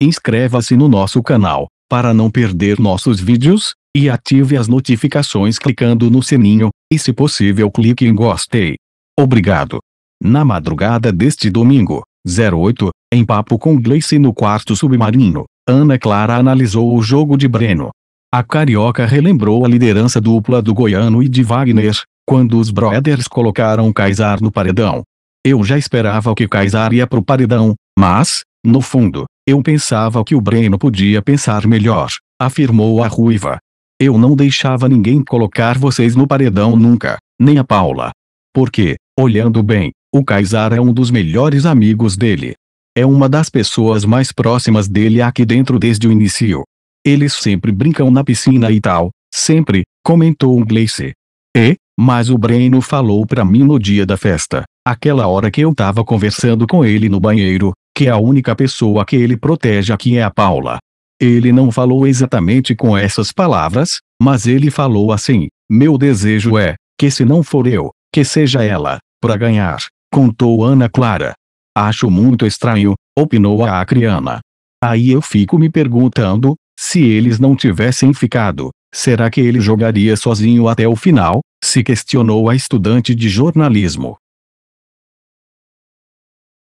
Inscreva-se no nosso canal, para não perder nossos vídeos, e ative as notificações clicando no sininho, e se possível clique em gostei. Obrigado. Na madrugada deste domingo, 08, em papo com Gleice no quarto submarino, Ana Clara analisou o jogo de Breno. A carioca relembrou a liderança dupla do Goiano e de Wagner, quando os brothers colocaram Kaysar no paredão. Eu já esperava que Kaysar ia pro paredão, mas, no fundo, eu pensava que o Breno podia pensar melhor, afirmou a ruiva. Eu não deixava ninguém colocar vocês no paredão nunca, nem a Paula. Porque, olhando bem, o Kaysar é um dos melhores amigos dele. É uma das pessoas mais próximas dele aqui dentro desde o início. Eles sempre brincam na piscina e tal, sempre, comentou o Gleice. E, mas o Breno falou pra mim no dia da festa, aquela hora que eu tava conversando com ele no banheiro, que é a única pessoa que ele protege aqui é a Paula. Ele não falou exatamente com essas palavras, mas ele falou assim: Meu desejo é, que se não for eu, que seja ela, para ganhar, contou Ana Clara. Acho muito estranho, opinou a acriana. Aí eu fico me perguntando, se eles não tivessem ficado, será que ele jogaria sozinho até o final? Se questionou a estudante de jornalismo.